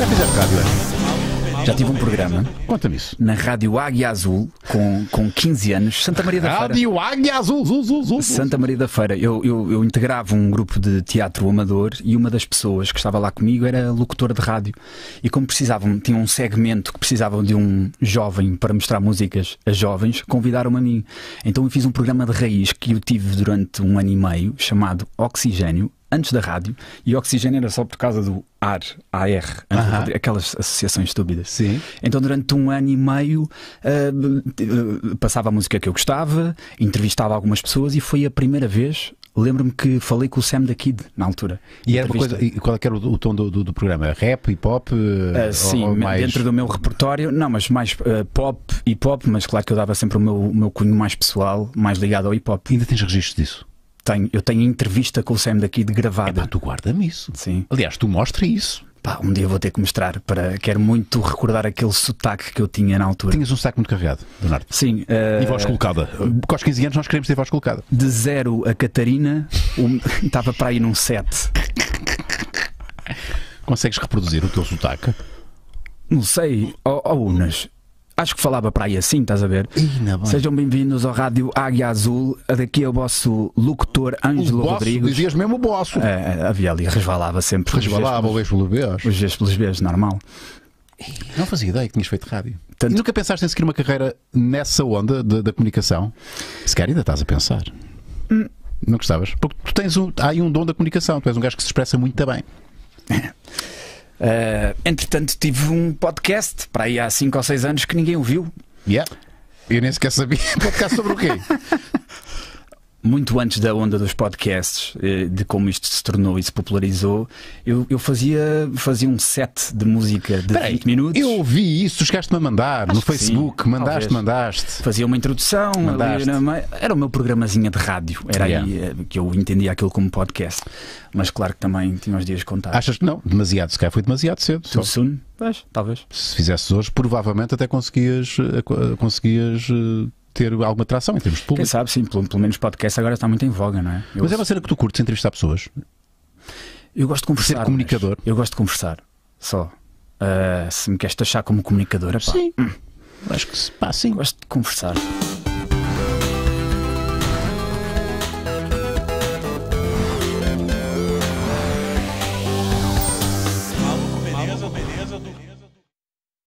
Já fizeste rádio é? Já tive um programa. Conta-me isso. Na Rádio Águia Azul, com, com 15 anos, Santa Maria da Feira. Rádio Águia Azul, Zul, Zul, Zul. Santa Maria da Feira. Eu, eu, eu integrava um grupo de teatro amador e uma das pessoas que estava lá comigo era locutor de rádio. E como precisavam, tinha um segmento que precisavam de um jovem para mostrar músicas a jovens, convidaram-me a mim. Então eu fiz um programa de raiz que eu tive durante um ano e meio, chamado Oxigênio, antes da rádio e oxigênio era só por causa do AR, AR, uhum. aquelas associações estúpidas. Sim. Então, durante um ano e meio, uh, passava a música que eu gostava, entrevistava algumas pessoas e foi a primeira vez. Lembro-me que falei com o Sam da Kid na altura. E, era coisa, e qual é era o, o tom do, do, do, programa? Rap, hip hop? Uh, sim, ou mais... dentro do meu repertório, não, mas mais uh, pop, hip hop, mas claro que eu dava sempre o meu, o meu cunho mais pessoal, mais ligado ao hip hop. E ainda tens registro disso? Tenho, eu tenho entrevista com o Sam daqui de gravada. Epá, tu guarda-me isso. Sim. Aliás, tu mostra isso. Pá, um dia vou ter que mostrar para quero muito recordar aquele sotaque que eu tinha na altura. Tinhas um sotaque muito carregado, Leonardo. Sim. Uh... E voz colocada. Com os 15 anos nós queremos ter voz colocada. De zero a Catarina, um... estava para ir num 7. Consegues reproduzir o teu sotaque? Não sei. Ó oh, oh, Unas, Acho que falava para aí assim, estás a ver? Ina, Sejam bem-vindos ao Rádio Águia Azul. Daqui é o vosso locutor Ângelo Rodrigues. Dizias mesmo o bosso. É, é, havia ali, resvalava sempre. Resvalava o beijo pelos beijos. Os beijos pelos beijos, normal. Não fazia ideia que tinhas feito rádio. Tanto... E nunca pensaste em seguir uma carreira nessa onda de, da comunicação? Se calhar ainda estás a pensar. Hum. Não gostavas? Porque tu tens um, há aí um dom da comunicação. Tu és um gajo que se expressa muito bem. É. Eh, entretanto, tive um podcast para aí há 5 ou 6 anos que ninguém ouviu. Yeah. Eu nem sequer sabia. Podcast sobre o quê? muito antes da onda dos podcasts, eh, de como isto se tornou e se popularizou, eu, eu fazia, fazia um set de música de Peraí, 20 minutos. Eu ouvi isso, chegaste-me a mandar Acho no Facebook, sim, mandaste, talvez. mandaste. Fazia uma introdução, mandaste. É? era o meu programazinho de rádio, era yeah. aí eh, que eu entendia aquilo como podcast. Mas claro que também tinha os dias contados. Achas que não? Demasiado, se calhar foi demasiado cedo. Too soon? Talvez, talvez. Se fizesses hoje, provavelmente até conseguias, eh, conseguias ter alguma atração em termos de público. Quem sabe, sim, pelo, pelo menos podcast agora está muito em voga, não é? Eu mas ouço... é uma cena que tu curtes entrevistar pessoas? Eu gosto de conversar. Ser comunicador. Eu gosto de conversar, só. Uh, se me queres taxar como comunicador, pá. Sim. Acho que se pá, sim. Gosto de conversar.